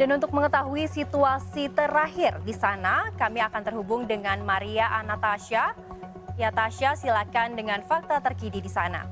Dan untuk mengetahui situasi terakhir di sana, kami akan terhubung dengan Maria Anastasia. Ya Tasya, silakan dengan fakta terkini di sana.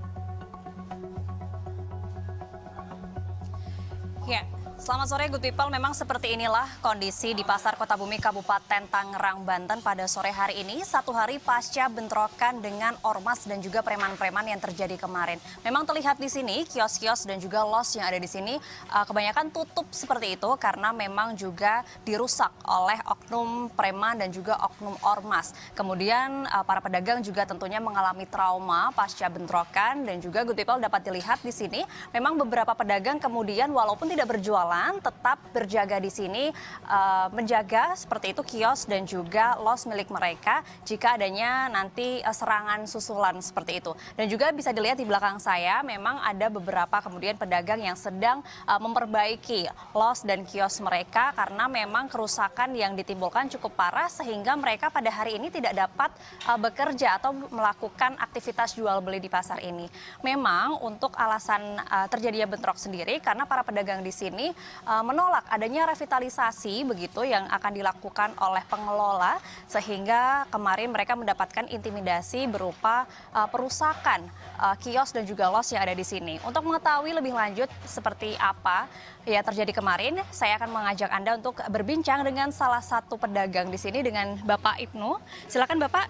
Ya, Selamat sore Good People, memang seperti inilah kondisi di Pasar Kota Bumi Kabupaten Tangerang, Banten pada sore hari ini, satu hari pasca bentrokan dengan ormas dan juga preman-preman yang terjadi kemarin. Memang terlihat di sini kios-kios dan juga los yang ada di sini eh, kebanyakan tutup seperti itu karena memang juga dirusak oleh oknum preman dan juga oknum ormas. Kemudian eh, para pedagang juga tentunya mengalami trauma pasca bentrokan dan juga Good People dapat dilihat di sini memang beberapa pedagang kemudian walaupun tidak berjual tetap berjaga di sini uh, menjaga seperti itu kios dan juga los milik mereka jika adanya nanti uh, serangan susulan seperti itu. Dan juga bisa dilihat di belakang saya memang ada beberapa kemudian pedagang yang sedang uh, memperbaiki los dan kios mereka karena memang kerusakan yang ditimbulkan cukup parah sehingga mereka pada hari ini tidak dapat uh, bekerja atau melakukan aktivitas jual beli di pasar ini. Memang untuk alasan uh, terjadinya bentrok sendiri karena para pedagang di sini uh, menolak adanya revitalisasi begitu yang akan dilakukan oleh pengelola sehingga kemarin mereka mendapatkan intimidasi berupa uh, perusakan uh, kios dan juga los yang ada di sini. Untuk mengetahui lebih lanjut seperti apa yang terjadi kemarin, saya akan mengajak Anda untuk berbincang dengan salah satu pedagang di sini dengan Bapak Ibnu. Silakan Bapak.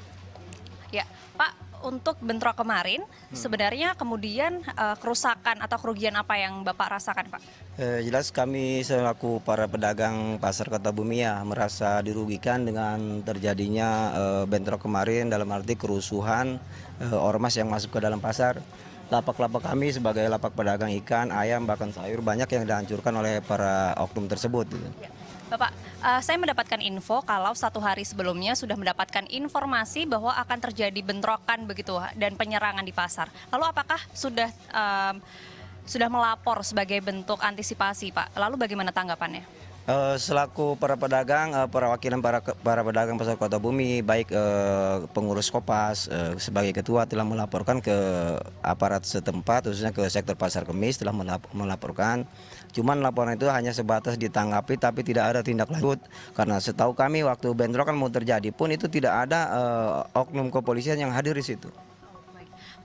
Ya, Pak, untuk bentrok kemarin, hmm. sebenarnya kemudian uh, kerusakan atau kerugian apa yang Bapak rasakan, Pak? Eh, jelas kami selaku para pedagang pasar Kota Bumi ya merasa dirugikan dengan terjadinya uh, bentrok kemarin dalam arti kerusuhan uh, ormas yang masuk ke dalam pasar. Lapak-lapak kami sebagai lapak pedagang ikan, ayam, bahkan sayur banyak yang dihancurkan oleh para oknum tersebut. Gitu. Ya. Bapak, uh, saya mendapatkan info kalau satu hari sebelumnya sudah mendapatkan informasi bahwa akan terjadi bentrokan begitu dan penyerangan di pasar. Lalu apakah sudah um, sudah melapor sebagai bentuk antisipasi, Pak? Lalu bagaimana tanggapannya? Eh, selaku para pedagang, para eh, perwakilan para para pedagang pasar Kota Bumi, baik eh, pengurus Kopas sebagai ketua telah melaporkan ke aparat setempat, khususnya ke sektor pasar kemis telah melap melaporkan. Cuman laporan itu hanya sebatas ditanggapi, tapi tidak ada tindak lanjut. Karena setahu kami waktu bentrokan mau terjadi pun itu tidak ada oknum kepolisian yang hadir di situ.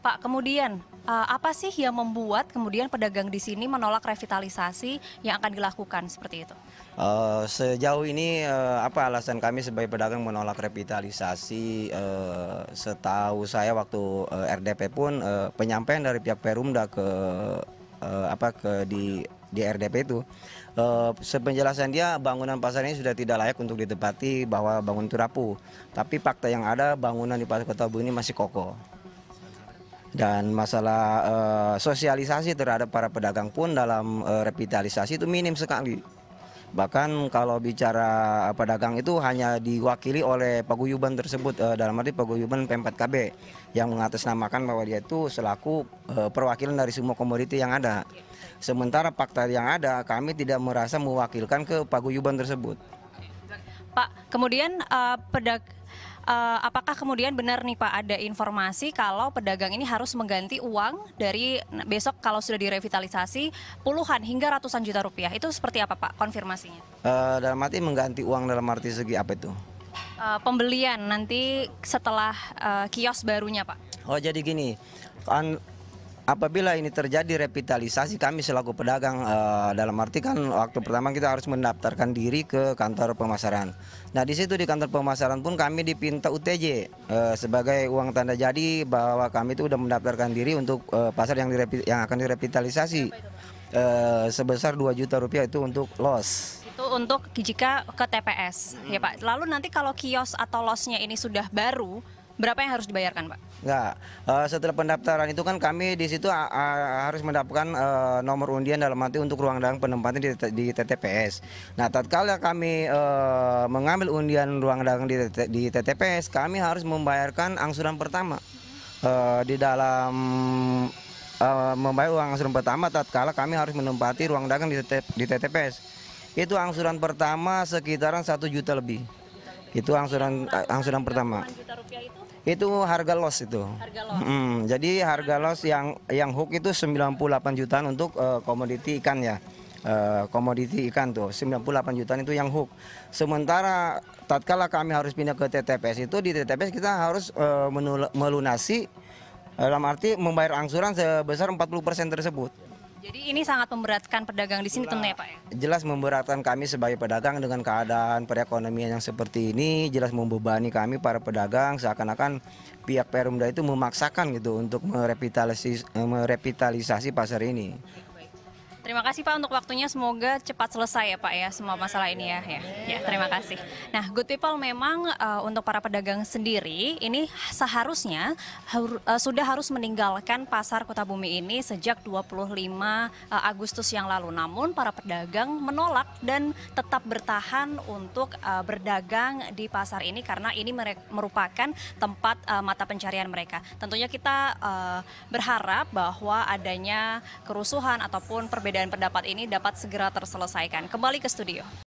Pak, kemudian uh, apa sih yang membuat kemudian pedagang di sini menolak revitalisasi yang akan dilakukan seperti itu? Uh, sejauh ini uh, apa alasan kami sebagai pedagang menolak revitalisasi? Uh, setahu saya waktu uh, RDP pun uh, penyampaian dari pihak Perumda ke uh, apa ke di di RDP itu uh, sepenjelasan dia bangunan pasar ini sudah tidak layak untuk ditempati bahwa bangun itu rapuh tapi fakta yang ada bangunan di pasar Kota Bu ini masih kokoh dan masalah uh, sosialisasi terhadap para pedagang pun dalam uh, revitalisasi itu minim sekali. Bahkan kalau bicara eh, pedagang itu hanya diwakili oleh paguyuban tersebut dalam arti paguyuban P4KB yang mengatasnamakan bahwa dia itu selaku perwakilan dari semua komoditi yang ada. Sementara fakta yang ada kami tidak merasa mewakilkan ke paguyuban tersebut. Pak, kemudian uh, pedag uh, apakah kemudian benar nih Pak ada informasi kalau pedagang ini harus mengganti uang dari nah, besok kalau sudah direvitalisasi puluhan hingga ratusan juta rupiah itu seperti apa Pak konfirmasinya? Uh, dalam arti mengganti uang dalam arti segi apa itu? Uh, pembelian nanti setelah uh, kios barunya Pak. Oh jadi gini, kan Apabila ini terjadi revitalisasi, kami selaku pedagang uh, dalam arti kan waktu pertama kita harus mendaftarkan diri ke kantor pemasaran. Nah di situ di kantor pemasaran pun kami dipinta UTJ uh, eh, sebagai uang tanda jadi bahwa kami itu sudah mendaftarkan diri untuk uh, pasar yang, direpi, yang akan direvitalisasi sebesar 2 juta rupiah itu untuk los itu untuk jika ke TPS -hmm. ya Pak. Hmm. Lalu nanti kalau kios atau losnya ini sudah baru, Berapa yang harus dibayarkan, Pak? Enggak. Uh, eh, setelah pendaftaran itu kan kami di situ uh, harus mendapatkan uh, nomor undian dalam arti untuk ruang dagang penempatan di, di TTPS. Nah, tatkala kami uh, mengambil undian ruang dagang di, di TTPS, kami harus membayarkan angsuran pertama. Uh, di dalam uh, membayar uang angsuran pertama tatkala kami harus menempati ruang dagang di, di TTPS. Itu angsuran pertama sekitaran satu juta lebih. Itu angsuran angsuran eh, pertama. itu? harga los itu. Harga jadi harga los yang yang hook itu 98 jutaan untuk uh, komoditi ikan ya. Uh, komoditi ikan tuh 98 jutaan itu yang hook. Sementara tatkala kami harus pindah ke TTPS itu di TTPS kita harus uh, melunasi dalam arti membayar angsuran sebesar 40% tersebut. Jadi ini sangat memberatkan pedagang di sini tentunya Pak ya? Jelas memberatkan kami sebagai pedagang dengan keadaan perekonomian yang seperti ini, jelas membebani kami para pedagang seakan-akan pihak Perumda itu memaksakan gitu untuk merevitalisasi, merevitalisasi pasar ini. Terima kasih Pak untuk waktunya. Semoga cepat selesai ya Pak ya semua masalah ini ya. Ya, ya terima kasih. Nah, Good People memang uh, untuk para pedagang sendiri ini seharusnya har uh, eh, sudah harus meninggalkan pasar Kota Bumi ini sejak 25 uh, eh, Agustus yang lalu. Namun para pedagang menolak dan tetap bertahan untuk uh, berdagang di pasar ini karena ini merupakan tempat uh, mata pencarian mereka. Tentunya kita uh, berharap bahwa adanya kerusuhan ataupun perbedaan perbedaan pendapat ini dapat segera terselesaikan. Kembali ke studio.